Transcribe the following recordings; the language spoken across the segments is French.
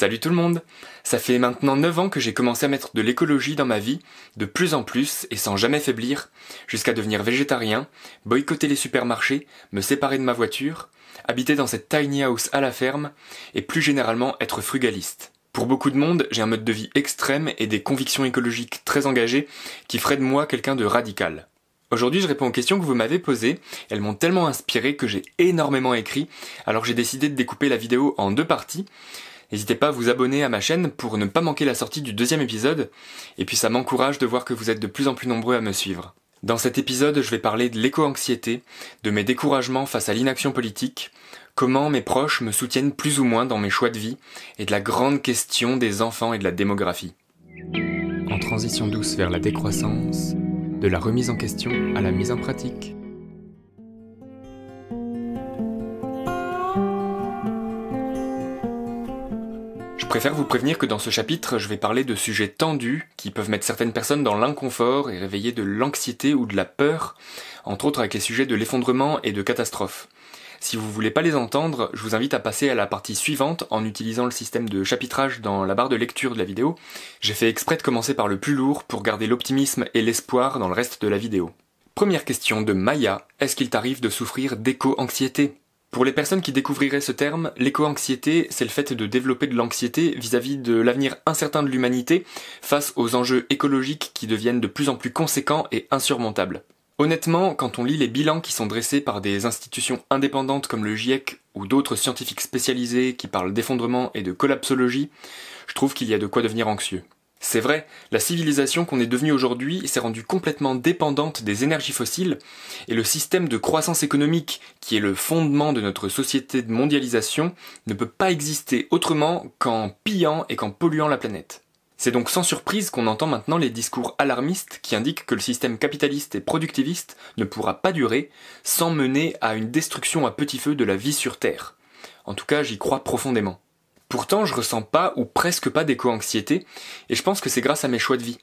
Salut tout le monde Ça fait maintenant 9 ans que j'ai commencé à mettre de l'écologie dans ma vie, de plus en plus et sans jamais faiblir, jusqu'à devenir végétarien, boycotter les supermarchés, me séparer de ma voiture, habiter dans cette tiny house à la ferme, et plus généralement être frugaliste. Pour beaucoup de monde, j'ai un mode de vie extrême et des convictions écologiques très engagées qui feraient de moi quelqu'un de radical. Aujourd'hui, je réponds aux questions que vous m'avez posées. Elles m'ont tellement inspiré que j'ai énormément écrit, alors j'ai décidé de découper la vidéo en deux parties. N'hésitez pas à vous abonner à ma chaîne pour ne pas manquer la sortie du deuxième épisode, et puis ça m'encourage de voir que vous êtes de plus en plus nombreux à me suivre. Dans cet épisode, je vais parler de l'éco-anxiété, de mes découragements face à l'inaction politique, comment mes proches me soutiennent plus ou moins dans mes choix de vie, et de la grande question des enfants et de la démographie. En transition douce vers la décroissance, de la remise en question à la mise en pratique. Je préfère vous prévenir que dans ce chapitre, je vais parler de sujets tendus qui peuvent mettre certaines personnes dans l'inconfort et réveiller de l'anxiété ou de la peur, entre autres avec les sujets de l'effondrement et de catastrophe. Si vous voulez pas les entendre, je vous invite à passer à la partie suivante en utilisant le système de chapitrage dans la barre de lecture de la vidéo. J'ai fait exprès de commencer par le plus lourd pour garder l'optimisme et l'espoir dans le reste de la vidéo. Première question de Maya, est-ce qu'il t'arrive de souffrir d'éco-anxiété pour les personnes qui découvriraient ce terme, l'éco-anxiété, c'est le fait de développer de l'anxiété vis-à-vis de l'avenir incertain de l'humanité face aux enjeux écologiques qui deviennent de plus en plus conséquents et insurmontables. Honnêtement, quand on lit les bilans qui sont dressés par des institutions indépendantes comme le GIEC ou d'autres scientifiques spécialisés qui parlent d'effondrement et de collapsologie, je trouve qu'il y a de quoi devenir anxieux. C'est vrai, la civilisation qu'on est devenue aujourd'hui s'est rendue complètement dépendante des énergies fossiles, et le système de croissance économique, qui est le fondement de notre société de mondialisation, ne peut pas exister autrement qu'en pillant et qu'en polluant la planète. C'est donc sans surprise qu'on entend maintenant les discours alarmistes qui indiquent que le système capitaliste et productiviste ne pourra pas durer sans mener à une destruction à petit feu de la vie sur Terre. En tout cas, j'y crois profondément. Pourtant, je ressens pas ou presque pas d'éco-anxiété, et je pense que c'est grâce à mes choix de vie.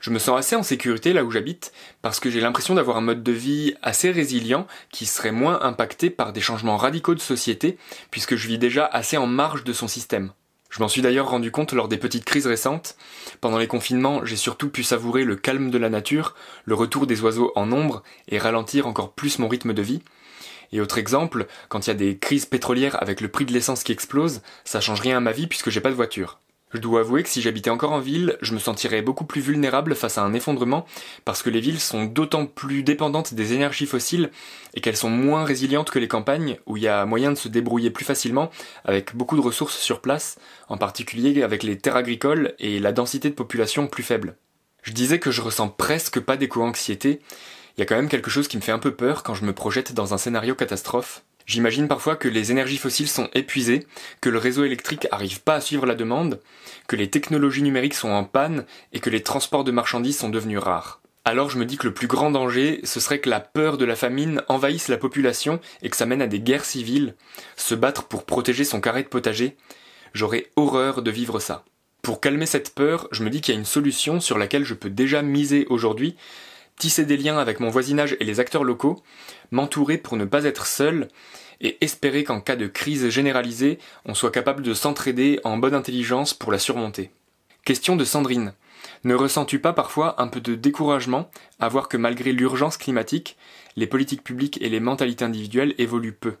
Je me sens assez en sécurité là où j'habite, parce que j'ai l'impression d'avoir un mode de vie assez résilient qui serait moins impacté par des changements radicaux de société, puisque je vis déjà assez en marge de son système. Je m'en suis d'ailleurs rendu compte lors des petites crises récentes. Pendant les confinements, j'ai surtout pu savourer le calme de la nature, le retour des oiseaux en nombre et ralentir encore plus mon rythme de vie. Et autre exemple, quand il y a des crises pétrolières avec le prix de l'essence qui explose, ça change rien à ma vie puisque j'ai pas de voiture. Je dois avouer que si j'habitais encore en ville, je me sentirais beaucoup plus vulnérable face à un effondrement, parce que les villes sont d'autant plus dépendantes des énergies fossiles, et qu'elles sont moins résilientes que les campagnes, où il y a moyen de se débrouiller plus facilement, avec beaucoup de ressources sur place, en particulier avec les terres agricoles et la densité de population plus faible. Je disais que je ressens presque pas d'éco-anxiété, il y a quand même quelque chose qui me fait un peu peur quand je me projette dans un scénario catastrophe. J'imagine parfois que les énergies fossiles sont épuisées, que le réseau électrique arrive pas à suivre la demande, que les technologies numériques sont en panne et que les transports de marchandises sont devenus rares. Alors je me dis que le plus grand danger, ce serait que la peur de la famine envahisse la population et que ça mène à des guerres civiles, se battre pour protéger son carré de potager. J'aurais horreur de vivre ça. Pour calmer cette peur, je me dis qu'il y a une solution sur laquelle je peux déjà miser aujourd'hui, tisser des liens avec mon voisinage et les acteurs locaux, m'entourer pour ne pas être seul, et espérer qu'en cas de crise généralisée, on soit capable de s'entraider en bonne intelligence pour la surmonter. Question de Sandrine. Ne ressens-tu pas parfois un peu de découragement à voir que malgré l'urgence climatique, les politiques publiques et les mentalités individuelles évoluent peu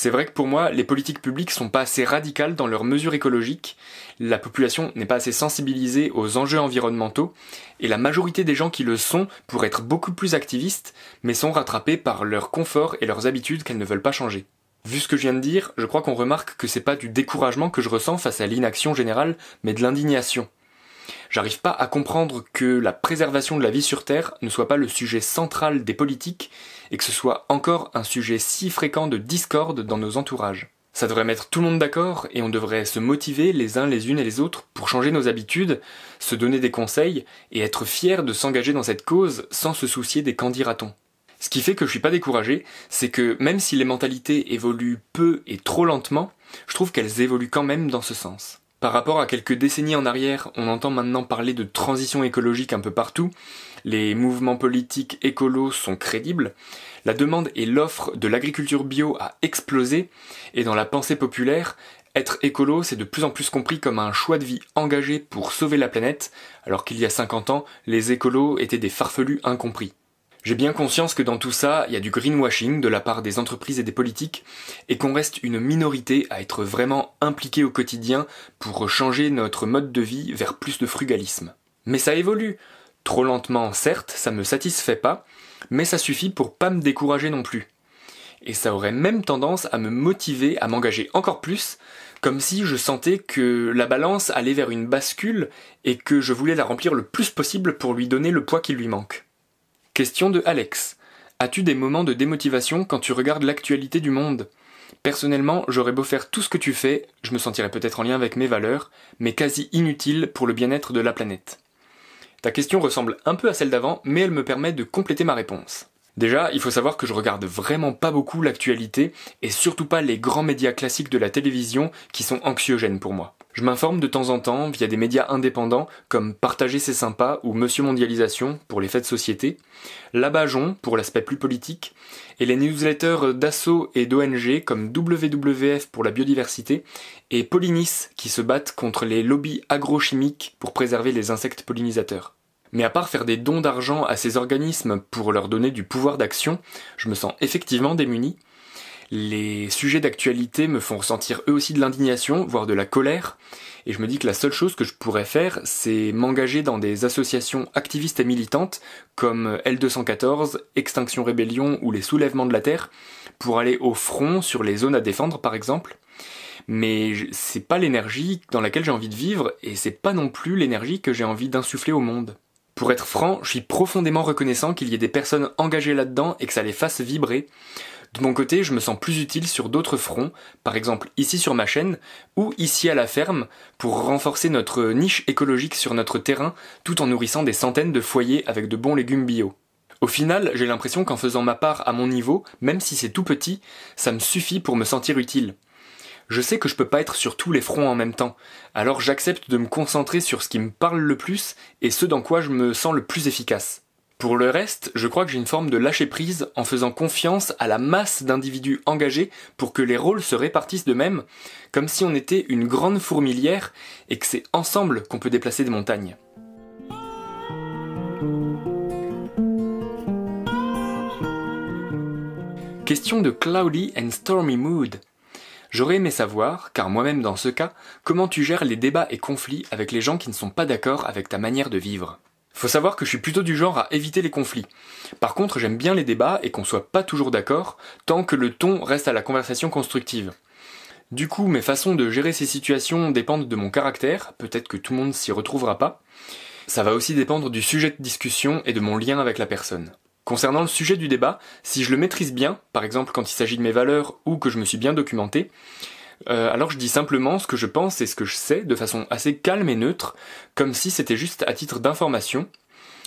c'est vrai que pour moi, les politiques publiques sont pas assez radicales dans leurs mesures écologiques, la population n'est pas assez sensibilisée aux enjeux environnementaux, et la majorité des gens qui le sont pourraient être beaucoup plus activistes, mais sont rattrapés par leur confort et leurs habitudes qu'elles ne veulent pas changer. Vu ce que je viens de dire, je crois qu'on remarque que c'est pas du découragement que je ressens face à l'inaction générale, mais de l'indignation. J'arrive pas à comprendre que la préservation de la vie sur Terre ne soit pas le sujet central des politiques et que ce soit encore un sujet si fréquent de discorde dans nos entourages. Ça devrait mettre tout le monde d'accord et on devrait se motiver les uns les unes et les autres pour changer nos habitudes, se donner des conseils et être fiers de s'engager dans cette cause sans se soucier des candidats. Ce qui fait que je suis pas découragé, c'est que même si les mentalités évoluent peu et trop lentement, je trouve qu'elles évoluent quand même dans ce sens. Par rapport à quelques décennies en arrière, on entend maintenant parler de transition écologique un peu partout, les mouvements politiques écolos sont crédibles, la demande et l'offre de l'agriculture bio a explosé, et dans la pensée populaire, être écolo, c'est de plus en plus compris comme un choix de vie engagé pour sauver la planète, alors qu'il y a 50 ans, les écolos étaient des farfelus incompris. J'ai bien conscience que dans tout ça, il y a du greenwashing de la part des entreprises et des politiques, et qu'on reste une minorité à être vraiment impliquée au quotidien pour changer notre mode de vie vers plus de frugalisme. Mais ça évolue Trop lentement, certes, ça me satisfait pas, mais ça suffit pour pas me décourager non plus. Et ça aurait même tendance à me motiver à m'engager encore plus, comme si je sentais que la balance allait vers une bascule et que je voulais la remplir le plus possible pour lui donner le poids qui lui manque. Question de Alex. As-tu des moments de démotivation quand tu regardes l'actualité du monde Personnellement, j'aurais beau faire tout ce que tu fais, je me sentirais peut-être en lien avec mes valeurs, mais quasi inutile pour le bien-être de la planète. Ta question ressemble un peu à celle d'avant, mais elle me permet de compléter ma réponse. Déjà, il faut savoir que je regarde vraiment pas beaucoup l'actualité, et surtout pas les grands médias classiques de la télévision qui sont anxiogènes pour moi. Je m'informe de temps en temps via des médias indépendants comme Partager c'est sympa ou Monsieur Mondialisation pour les faits de société, Labajon pour l'aspect plus politique, et les newsletters d'assaut et d'ONG comme WWF pour la biodiversité et Polynis qui se battent contre les lobbies agrochimiques pour préserver les insectes pollinisateurs. Mais à part faire des dons d'argent à ces organismes pour leur donner du pouvoir d'action, je me sens effectivement démuni, les sujets d'actualité me font ressentir eux aussi de l'indignation, voire de la colère, et je me dis que la seule chose que je pourrais faire, c'est m'engager dans des associations activistes et militantes comme L214, Extinction Rébellion ou les Soulèvements de la Terre, pour aller au front sur les zones à défendre par exemple. Mais c'est pas l'énergie dans laquelle j'ai envie de vivre, et c'est pas non plus l'énergie que j'ai envie d'insuffler au monde. Pour être franc, je suis profondément reconnaissant qu'il y ait des personnes engagées là-dedans et que ça les fasse vibrer. De mon côté, je me sens plus utile sur d'autres fronts, par exemple ici sur ma chaîne ou ici à la ferme, pour renforcer notre niche écologique sur notre terrain tout en nourrissant des centaines de foyers avec de bons légumes bio. Au final, j'ai l'impression qu'en faisant ma part à mon niveau, même si c'est tout petit, ça me suffit pour me sentir utile. Je sais que je peux pas être sur tous les fronts en même temps, alors j'accepte de me concentrer sur ce qui me parle le plus et ce dans quoi je me sens le plus efficace. Pour le reste, je crois que j'ai une forme de lâcher-prise en faisant confiance à la masse d'individus engagés pour que les rôles se répartissent de même, comme si on était une grande fourmilière et que c'est ensemble qu'on peut déplacer des montagnes. Question de Cloudy and Stormy Mood. J'aurais aimé savoir, car moi-même dans ce cas, comment tu gères les débats et conflits avec les gens qui ne sont pas d'accord avec ta manière de vivre. Faut savoir que je suis plutôt du genre à éviter les conflits. Par contre, j'aime bien les débats et qu'on soit pas toujours d'accord, tant que le ton reste à la conversation constructive. Du coup, mes façons de gérer ces situations dépendent de mon caractère, peut-être que tout le monde s'y retrouvera pas. Ça va aussi dépendre du sujet de discussion et de mon lien avec la personne. Concernant le sujet du débat, si je le maîtrise bien, par exemple quand il s'agit de mes valeurs ou que je me suis bien documenté, euh, alors je dis simplement ce que je pense et ce que je sais de façon assez calme et neutre, comme si c'était juste à titre d'information.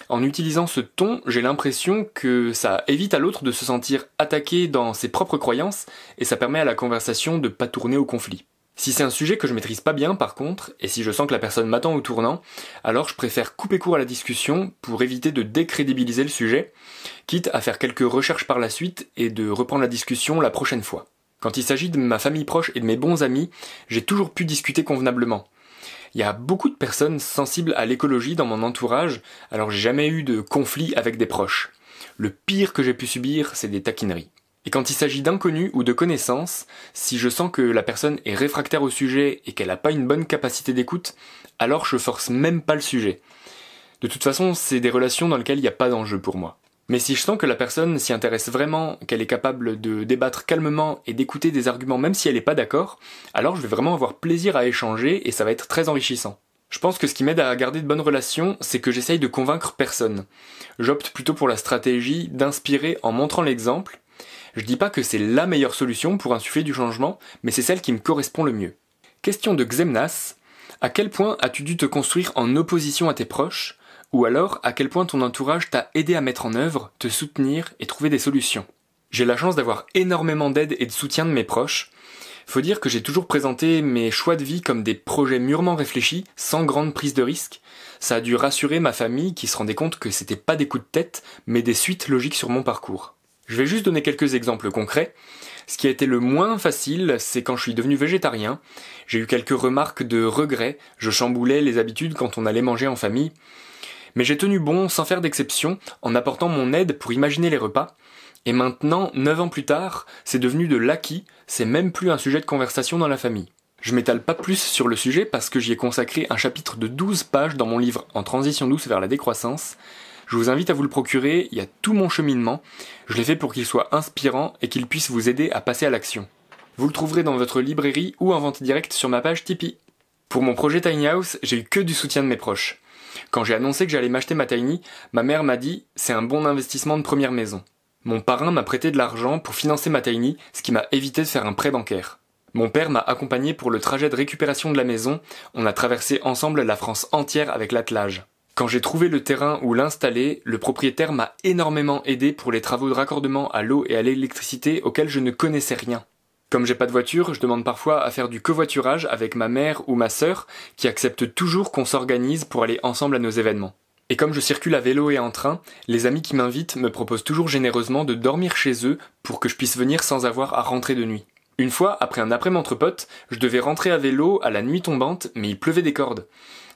En utilisant ce ton, j'ai l'impression que ça évite à l'autre de se sentir attaqué dans ses propres croyances et ça permet à la conversation de pas tourner au conflit. Si c'est un sujet que je maîtrise pas bien par contre, et si je sens que la personne m'attend au tournant, alors je préfère couper court à la discussion pour éviter de décrédibiliser le sujet, quitte à faire quelques recherches par la suite et de reprendre la discussion la prochaine fois. Quand il s'agit de ma famille proche et de mes bons amis, j'ai toujours pu discuter convenablement. Il y a beaucoup de personnes sensibles à l'écologie dans mon entourage, alors j'ai jamais eu de conflit avec des proches. Le pire que j'ai pu subir, c'est des taquineries. Et quand il s'agit d'inconnus ou de connaissances, si je sens que la personne est réfractaire au sujet et qu'elle n'a pas une bonne capacité d'écoute, alors je force même pas le sujet. De toute façon, c'est des relations dans lesquelles il n'y a pas d'enjeu pour moi. Mais si je sens que la personne s'y intéresse vraiment, qu'elle est capable de débattre calmement et d'écouter des arguments même si elle n'est pas d'accord, alors je vais vraiment avoir plaisir à échanger et ça va être très enrichissant. Je pense que ce qui m'aide à garder de bonnes relations, c'est que j'essaye de convaincre personne. J'opte plutôt pour la stratégie d'inspirer en montrant l'exemple. Je dis pas que c'est la meilleure solution pour insuffler du changement, mais c'est celle qui me correspond le mieux. Question de Xemnas. À quel point as-tu dû te construire en opposition à tes proches ou alors à quel point ton entourage t'a aidé à mettre en œuvre, te soutenir et trouver des solutions. J'ai la chance d'avoir énormément d'aide et de soutien de mes proches. Faut dire que j'ai toujours présenté mes choix de vie comme des projets mûrement réfléchis, sans grande prise de risque. Ça a dû rassurer ma famille qui se rendait compte que c'était pas des coups de tête, mais des suites logiques sur mon parcours. Je vais juste donner quelques exemples concrets. Ce qui a été le moins facile, c'est quand je suis devenu végétarien. J'ai eu quelques remarques de regret, je chamboulais les habitudes quand on allait manger en famille mais j'ai tenu bon sans faire d'exception en apportant mon aide pour imaginer les repas, et maintenant, neuf ans plus tard, c'est devenu de l'acquis, c'est même plus un sujet de conversation dans la famille. Je m'étale pas plus sur le sujet parce que j'y ai consacré un chapitre de 12 pages dans mon livre En transition douce vers la décroissance. Je vous invite à vous le procurer, il y a tout mon cheminement. Je l'ai fait pour qu'il soit inspirant et qu'il puisse vous aider à passer à l'action. Vous le trouverez dans votre librairie ou en vente directe sur ma page Tipeee. Pour mon projet Tiny House, j'ai eu que du soutien de mes proches. Quand j'ai annoncé que j'allais m'acheter ma tiny, ma mère m'a dit c'est un bon investissement de première maison. Mon parrain m'a prêté de l'argent pour financer ma tiny, ce qui m'a évité de faire un prêt bancaire. Mon père m'a accompagné pour le trajet de récupération de la maison, on a traversé ensemble la France entière avec l'attelage. Quand j'ai trouvé le terrain où l'installer, le propriétaire m'a énormément aidé pour les travaux de raccordement à l'eau et à l'électricité auxquels je ne connaissais rien. Comme j'ai pas de voiture, je demande parfois à faire du covoiturage avec ma mère ou ma sœur, qui acceptent toujours qu'on s'organise pour aller ensemble à nos événements. Et comme je circule à vélo et en train, les amis qui m'invitent me proposent toujours généreusement de dormir chez eux pour que je puisse venir sans avoir à rentrer de nuit. Une fois, après un après m'entrepote je devais rentrer à vélo à la nuit tombante, mais il pleuvait des cordes.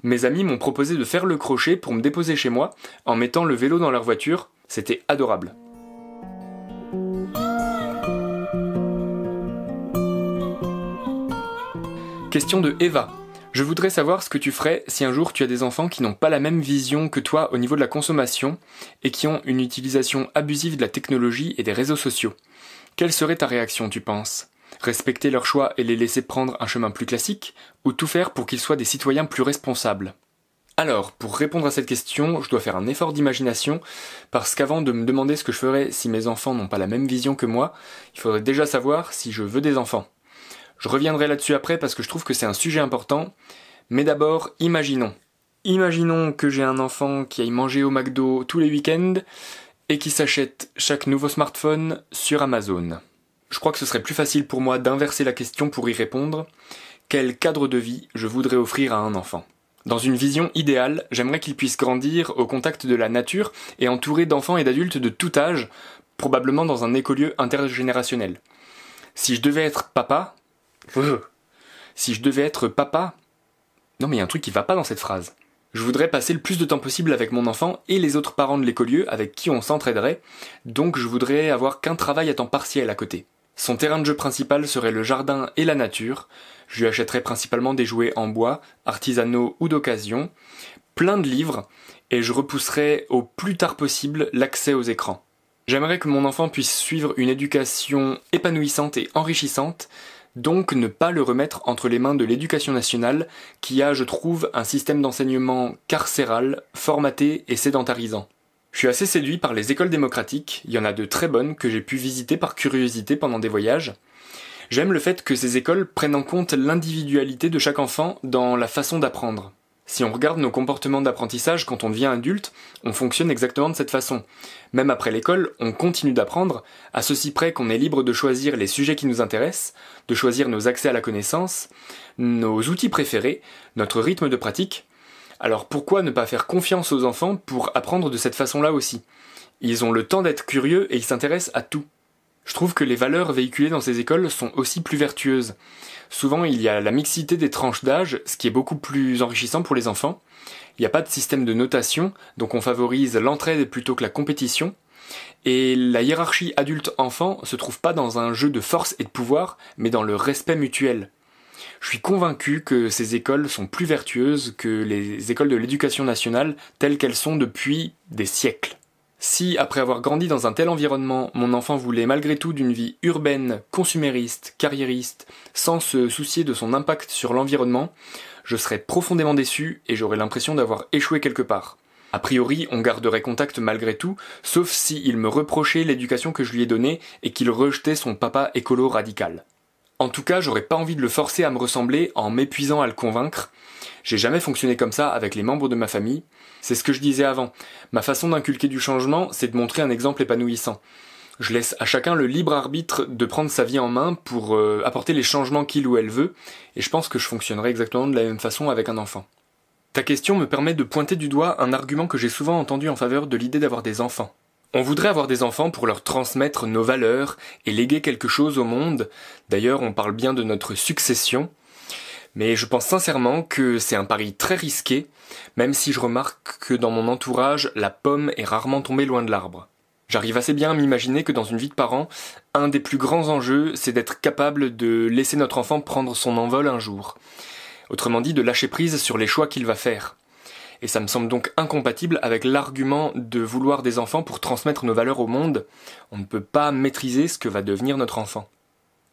Mes amis m'ont proposé de faire le crochet pour me déposer chez moi, en mettant le vélo dans leur voiture, c'était adorable. Question de Eva. Je voudrais savoir ce que tu ferais si un jour tu as des enfants qui n'ont pas la même vision que toi au niveau de la consommation et qui ont une utilisation abusive de la technologie et des réseaux sociaux. Quelle serait ta réaction, tu penses Respecter leurs choix et les laisser prendre un chemin plus classique ou tout faire pour qu'ils soient des citoyens plus responsables alors, pour répondre à cette question, je dois faire un effort d'imagination, parce qu'avant de me demander ce que je ferais si mes enfants n'ont pas la même vision que moi, il faudrait déjà savoir si je veux des enfants. Je reviendrai là-dessus après parce que je trouve que c'est un sujet important. Mais d'abord, imaginons. Imaginons que j'ai un enfant qui aille manger au McDo tous les week-ends et qui s'achète chaque nouveau smartphone sur Amazon. Je crois que ce serait plus facile pour moi d'inverser la question pour y répondre. Quel cadre de vie je voudrais offrir à un enfant Dans une vision idéale, j'aimerais qu'il puisse grandir au contact de la nature et entouré d'enfants et d'adultes de tout âge, probablement dans un écolieu intergénérationnel. Si je devais être papa, si je devais être papa. Non mais il y a un truc qui va pas dans cette phrase. Je voudrais passer le plus de temps possible avec mon enfant et les autres parents de l'écolieu avec qui on s'entraiderait, donc je voudrais avoir qu'un travail à temps partiel à côté. Son terrain de jeu principal serait le jardin et la nature. Je lui achèterais principalement des jouets en bois, artisanaux ou d'occasion, plein de livres, et je repousserais au plus tard possible l'accès aux écrans. J'aimerais que mon enfant puisse suivre une éducation épanouissante et enrichissante, donc ne pas le remettre entre les mains de l'éducation nationale, qui a, je trouve, un système d'enseignement carcéral, formaté et sédentarisant. Je suis assez séduit par les écoles démocratiques, il y en a de très bonnes que j'ai pu visiter par curiosité pendant des voyages. J'aime le fait que ces écoles prennent en compte l'individualité de chaque enfant dans la façon d'apprendre. Si on regarde nos comportements d'apprentissage quand on devient adulte, on fonctionne exactement de cette façon. Même après l'école, on continue d'apprendre, à ceci près qu'on est libre de choisir les sujets qui nous intéressent, de choisir nos accès à la connaissance, nos outils préférés, notre rythme de pratique. Alors pourquoi ne pas faire confiance aux enfants pour apprendre de cette façon-là aussi Ils ont le temps d'être curieux et ils s'intéressent à tout. Je trouve que les valeurs véhiculées dans ces écoles sont aussi plus vertueuses souvent il y a la mixité des tranches d'âge, ce qui est beaucoup plus enrichissant pour les enfants. Il n'y a pas de système de notation, donc on favorise l'entraide plutôt que la compétition. Et la hiérarchie adulte-enfant se trouve pas dans un jeu de force et de pouvoir, mais dans le respect mutuel. Je suis convaincu que ces écoles sont plus vertueuses que les écoles de l'éducation nationale telles qu'elles sont depuis des siècles. Si, après avoir grandi dans un tel environnement, mon enfant voulait malgré tout d'une vie urbaine, consumériste, carriériste, sans se soucier de son impact sur l'environnement, je serais profondément déçu et j'aurais l'impression d'avoir échoué quelque part. A priori, on garderait contact malgré tout, sauf s'il me reprochait l'éducation que je lui ai donnée et qu'il rejetait son papa écolo radical. En tout cas, j'aurais pas envie de le forcer à me ressembler en m'épuisant à le convaincre. J'ai jamais fonctionné comme ça avec les membres de ma famille, c'est ce que je disais avant. Ma façon d'inculquer du changement, c'est de montrer un exemple épanouissant. Je laisse à chacun le libre arbitre de prendre sa vie en main pour euh, apporter les changements qu'il ou elle veut, et je pense que je fonctionnerai exactement de la même façon avec un enfant. Ta question me permet de pointer du doigt un argument que j'ai souvent entendu en faveur de l'idée d'avoir des enfants. On voudrait avoir des enfants pour leur transmettre nos valeurs et léguer quelque chose au monde. D'ailleurs, on parle bien de notre succession, mais je pense sincèrement que c'est un pari très risqué, même si je remarque que dans mon entourage, la pomme est rarement tombée loin de l'arbre. J'arrive assez bien à m'imaginer que dans une vie de parent, un des plus grands enjeux, c'est d'être capable de laisser notre enfant prendre son envol un jour. Autrement dit, de lâcher prise sur les choix qu'il va faire. Et ça me semble donc incompatible avec l'argument de vouloir des enfants pour transmettre nos valeurs au monde. On ne peut pas maîtriser ce que va devenir notre enfant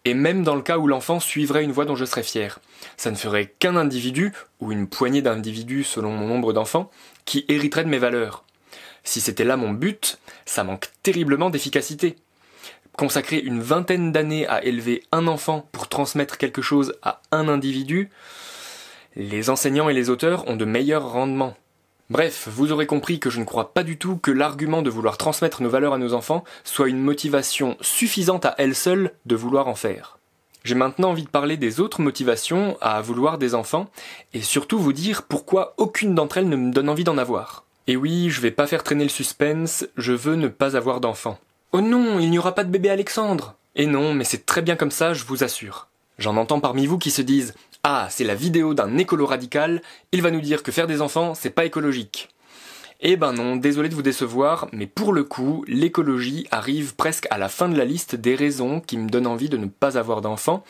et même dans le cas où l'enfant suivrait une voie dont je serais fier. Ça ne ferait qu'un individu, ou une poignée d'individus selon mon nombre d'enfants, qui hériterait de mes valeurs. Si c'était là mon but, ça manque terriblement d'efficacité. Consacrer une vingtaine d'années à élever un enfant pour transmettre quelque chose à un individu, les enseignants et les auteurs ont de meilleurs rendements. Bref, vous aurez compris que je ne crois pas du tout que l'argument de vouloir transmettre nos valeurs à nos enfants soit une motivation suffisante à elle seule de vouloir en faire. J'ai maintenant envie de parler des autres motivations à vouloir des enfants et surtout vous dire pourquoi aucune d'entre elles ne me donne envie d'en avoir. Et oui, je vais pas faire traîner le suspense, je veux ne pas avoir d'enfants. Oh non, il n'y aura pas de bébé Alexandre Et non, mais c'est très bien comme ça, je vous assure. J'en entends parmi vous qui se disent ah, c'est la vidéo d'un écolo radical, il va nous dire que faire des enfants, c'est pas écologique. Eh ben non, désolé de vous décevoir, mais pour le coup, l'écologie arrive presque à la fin de la liste des raisons qui me donnent envie de ne pas avoir d'enfants,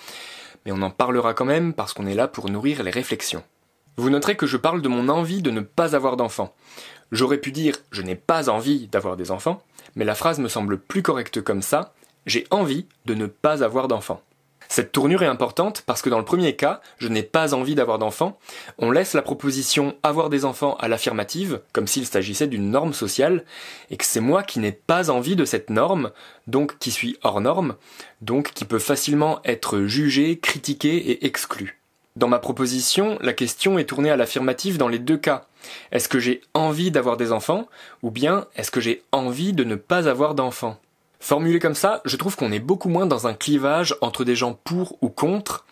mais on en parlera quand même parce qu'on est là pour nourrir les réflexions. Vous noterez que je parle de mon envie de ne pas avoir d'enfants. J'aurais pu dire je n'ai pas envie d'avoir des enfants, mais la phrase me semble plus correcte comme ça, j'ai envie de ne pas avoir d'enfants. Cette tournure est importante parce que dans le premier cas, je n'ai pas envie d'avoir d'enfants, on laisse la proposition avoir des enfants à l'affirmative, comme s'il s'agissait d'une norme sociale, et que c'est moi qui n'ai pas envie de cette norme, donc qui suis hors norme, donc qui peut facilement être jugé, critiqué et exclu. Dans ma proposition, la question est tournée à l'affirmative dans les deux cas. Est-ce que j'ai envie d'avoir des enfants ou bien est-ce que j'ai envie de ne pas avoir d'enfants Formulé comme ça, je trouve qu'on est beaucoup moins dans un clivage entre des gens pour ou contre,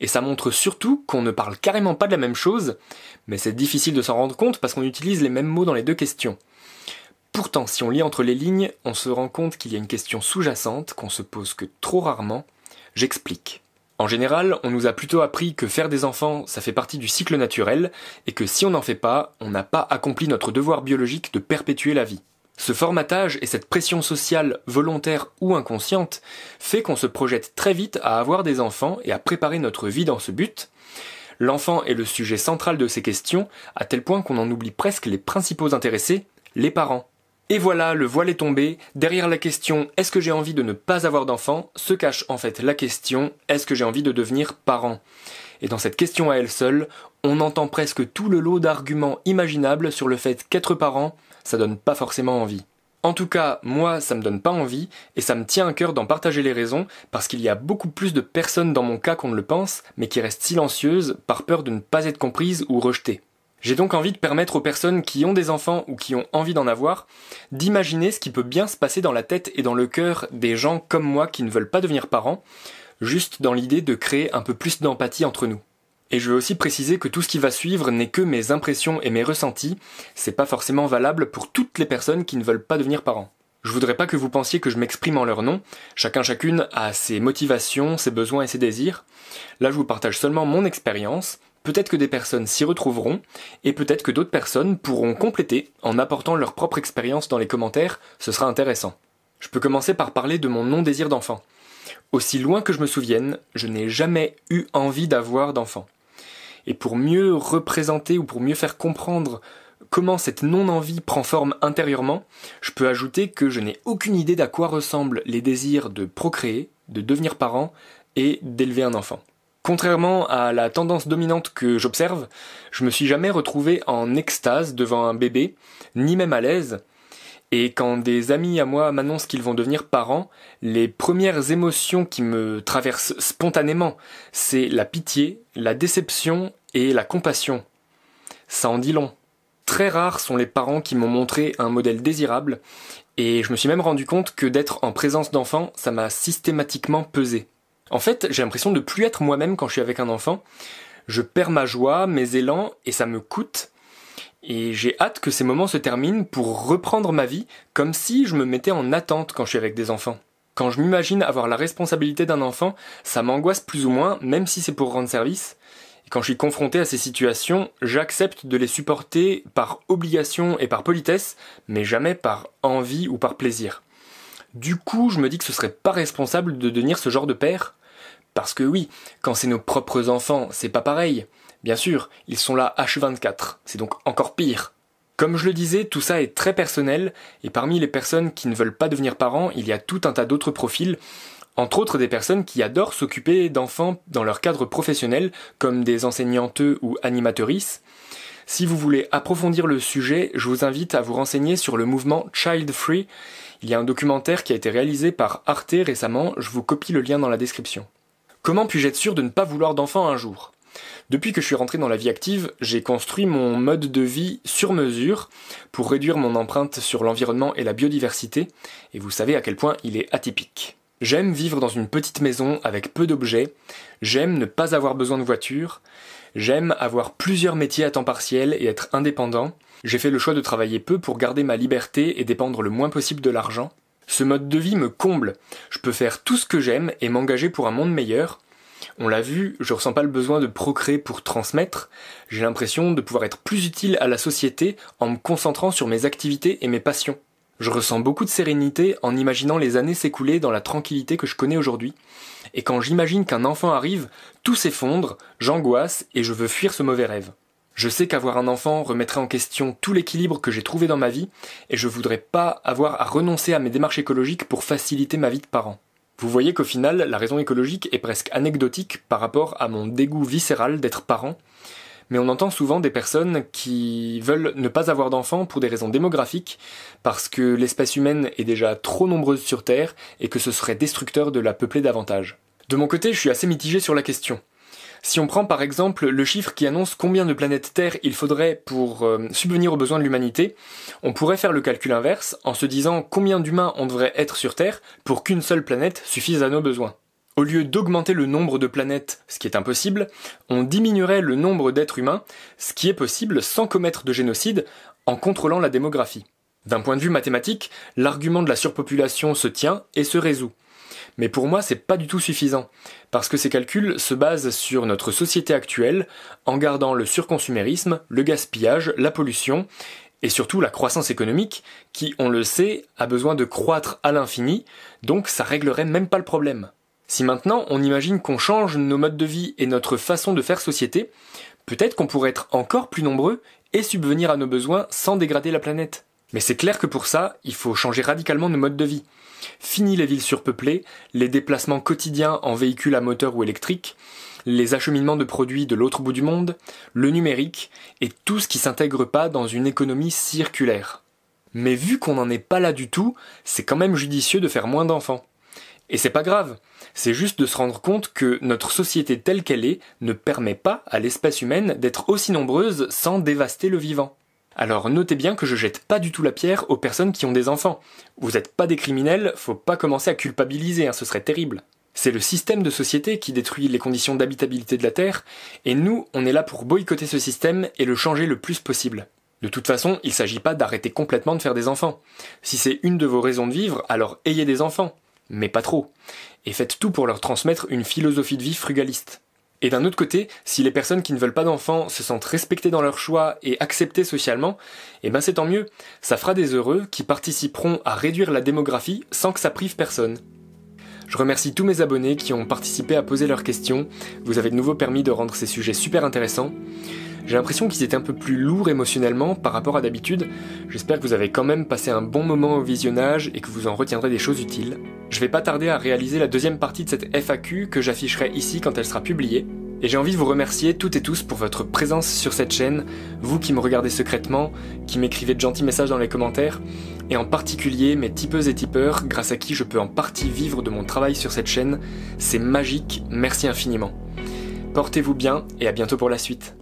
et ça montre surtout qu'on ne parle carrément pas de la même chose, mais c'est difficile de s'en rendre compte parce qu'on utilise les mêmes mots dans les deux questions. Pourtant, si on lit entre les lignes, on se rend compte qu'il y a une question sous-jacente qu'on se pose que trop rarement. J'explique. En général, on nous a plutôt appris que faire des enfants, ça fait partie du cycle naturel, et que si on n'en fait pas, on n'a pas accompli notre devoir biologique de perpétuer la vie. Ce formatage et cette pression sociale volontaire ou inconsciente fait qu'on se projette très vite à avoir des enfants et à préparer notre vie dans ce but. L'enfant est le sujet central de ces questions, à tel point qu'on en oublie presque les principaux intéressés, les parents. Et voilà, le voile est tombé. Derrière la question est-ce que j'ai envie de ne pas avoir d'enfant se cache en fait la question est-ce que j'ai envie de devenir parent Et dans cette question à elle seule, on entend presque tout le lot d'arguments imaginables sur le fait qu'être parent, ça donne pas forcément envie. En tout cas, moi, ça me donne pas envie, et ça me tient à cœur d'en partager les raisons, parce qu'il y a beaucoup plus de personnes dans mon cas qu'on ne le pense, mais qui restent silencieuses par peur de ne pas être comprises ou rejetées. J'ai donc envie de permettre aux personnes qui ont des enfants ou qui ont envie d'en avoir d'imaginer ce qui peut bien se passer dans la tête et dans le cœur des gens comme moi qui ne veulent pas devenir parents, juste dans l'idée de créer un peu plus d'empathie entre nous. Et je veux aussi préciser que tout ce qui va suivre n'est que mes impressions et mes ressentis, c'est pas forcément valable pour toutes les personnes qui ne veulent pas devenir parents. Je voudrais pas que vous pensiez que je m'exprime en leur nom, chacun chacune a ses motivations, ses besoins et ses désirs. Là je vous partage seulement mon expérience, peut-être que des personnes s'y retrouveront, et peut-être que d'autres personnes pourront compléter en apportant leur propre expérience dans les commentaires, ce sera intéressant. Je peux commencer par parler de mon non-désir d'enfant. Aussi loin que je me souvienne, je n'ai jamais eu envie d'avoir d'enfant. Et pour mieux représenter ou pour mieux faire comprendre comment cette non-envie prend forme intérieurement, je peux ajouter que je n'ai aucune idée d'à quoi ressemblent les désirs de procréer, de devenir parent et d'élever un enfant. Contrairement à la tendance dominante que j'observe, je me suis jamais retrouvé en extase devant un bébé, ni même à l'aise, et quand des amis à moi m'annoncent qu'ils vont devenir parents, les premières émotions qui me traversent spontanément, c'est la pitié, la déception et la compassion. Ça en dit long. Très rares sont les parents qui m'ont montré un modèle désirable, et je me suis même rendu compte que d'être en présence d'enfants, ça m'a systématiquement pesé. En fait, j'ai l'impression de plus être moi-même quand je suis avec un enfant. Je perds ma joie, mes élans, et ça me coûte, et j'ai hâte que ces moments se terminent pour reprendre ma vie comme si je me mettais en attente quand je suis avec des enfants. Quand je m'imagine avoir la responsabilité d'un enfant, ça m'angoisse plus ou moins, même si c'est pour rendre service. Et quand je suis confronté à ces situations, j'accepte de les supporter par obligation et par politesse, mais jamais par envie ou par plaisir. Du coup, je me dis que ce serait pas responsable de devenir ce genre de père. Parce que oui, quand c'est nos propres enfants, c'est pas pareil. Bien sûr, ils sont là H24, c'est donc encore pire. Comme je le disais, tout ça est très personnel, et parmi les personnes qui ne veulent pas devenir parents, il y a tout un tas d'autres profils, entre autres des personnes qui adorent s'occuper d'enfants dans leur cadre professionnel, comme des enseignanteux ou animatrices. Si vous voulez approfondir le sujet, je vous invite à vous renseigner sur le mouvement Child Free. Il y a un documentaire qui a été réalisé par Arte récemment, je vous copie le lien dans la description. Comment puis-je être sûr de ne pas vouloir d'enfants un jour depuis que je suis rentré dans la vie active, j'ai construit mon mode de vie sur mesure pour réduire mon empreinte sur l'environnement et la biodiversité, et vous savez à quel point il est atypique. J'aime vivre dans une petite maison avec peu d'objets, j'aime ne pas avoir besoin de voiture, j'aime avoir plusieurs métiers à temps partiel et être indépendant, j'ai fait le choix de travailler peu pour garder ma liberté et dépendre le moins possible de l'argent. Ce mode de vie me comble, je peux faire tout ce que j'aime et m'engager pour un monde meilleur, on l'a vu, je ressens pas le besoin de procréer pour transmettre, j'ai l'impression de pouvoir être plus utile à la société en me concentrant sur mes activités et mes passions. Je ressens beaucoup de sérénité en imaginant les années s'écouler dans la tranquillité que je connais aujourd'hui, et quand j'imagine qu'un enfant arrive, tout s'effondre, j'angoisse et je veux fuir ce mauvais rêve. Je sais qu'avoir un enfant remettrait en question tout l'équilibre que j'ai trouvé dans ma vie, et je voudrais pas avoir à renoncer à mes démarches écologiques pour faciliter ma vie de parent. Vous voyez qu'au final, la raison écologique est presque anecdotique par rapport à mon dégoût viscéral d'être parent, mais on entend souvent des personnes qui veulent ne pas avoir d'enfants pour des raisons démographiques, parce que l'espèce humaine est déjà trop nombreuse sur Terre et que ce serait destructeur de la peupler davantage. De mon côté, je suis assez mitigé sur la question. Si on prend par exemple le chiffre qui annonce combien de planètes Terre il faudrait pour euh, subvenir aux besoins de l'humanité, on pourrait faire le calcul inverse en se disant combien d'humains on devrait être sur Terre pour qu'une seule planète suffise à nos besoins. Au lieu d'augmenter le nombre de planètes, ce qui est impossible, on diminuerait le nombre d'êtres humains, ce qui est possible sans commettre de génocide, en contrôlant la démographie. D'un point de vue mathématique, l'argument de la surpopulation se tient et se résout. Mais pour moi, c'est pas du tout suffisant, parce que ces calculs se basent sur notre société actuelle, en gardant le surconsumérisme, le gaspillage, la pollution, et surtout la croissance économique, qui, on le sait, a besoin de croître à l'infini, donc ça réglerait même pas le problème. Si maintenant on imagine qu'on change nos modes de vie et notre façon de faire société, peut-être qu'on pourrait être encore plus nombreux et subvenir à nos besoins sans dégrader la planète. Mais c'est clair que pour ça, il faut changer radicalement nos modes de vie. Fini les villes surpeuplées, les déplacements quotidiens en véhicules à moteur ou électrique, les acheminements de produits de l'autre bout du monde, le numérique et tout ce qui s'intègre pas dans une économie circulaire. Mais vu qu'on n'en est pas là du tout, c'est quand même judicieux de faire moins d'enfants. Et c'est pas grave, c'est juste de se rendre compte que notre société telle qu'elle est ne permet pas à l'espèce humaine d'être aussi nombreuse sans dévaster le vivant. Alors notez bien que je jette pas du tout la pierre aux personnes qui ont des enfants. Vous n'êtes pas des criminels, faut pas commencer à culpabiliser, hein, ce serait terrible. C'est le système de société qui détruit les conditions d'habitabilité de la Terre, et nous, on est là pour boycotter ce système et le changer le plus possible. De toute façon, il s'agit pas d'arrêter complètement de faire des enfants. Si c'est une de vos raisons de vivre, alors ayez des enfants, mais pas trop. Et faites tout pour leur transmettre une philosophie de vie frugaliste. Et d'un autre côté, si les personnes qui ne veulent pas d'enfants se sentent respectées dans leur choix et acceptées socialement, eh ben c'est tant mieux. Ça fera des heureux qui participeront à réduire la démographie sans que ça prive personne. Je remercie tous mes abonnés qui ont participé à poser leurs questions. Vous avez de nouveau permis de rendre ces sujets super intéressants. J'ai l'impression qu'ils étaient un peu plus lourds émotionnellement par rapport à d'habitude. J'espère que vous avez quand même passé un bon moment au visionnage et que vous en retiendrez des choses utiles. Je vais pas tarder à réaliser la deuxième partie de cette FAQ que j'afficherai ici quand elle sera publiée. Et j'ai envie de vous remercier toutes et tous pour votre présence sur cette chaîne, vous qui me regardez secrètement, qui m'écrivez de gentils messages dans les commentaires, et en particulier mes tipeuses et tipeurs, grâce à qui je peux en partie vivre de mon travail sur cette chaîne. C'est magique, merci infiniment. Portez-vous bien et à bientôt pour la suite.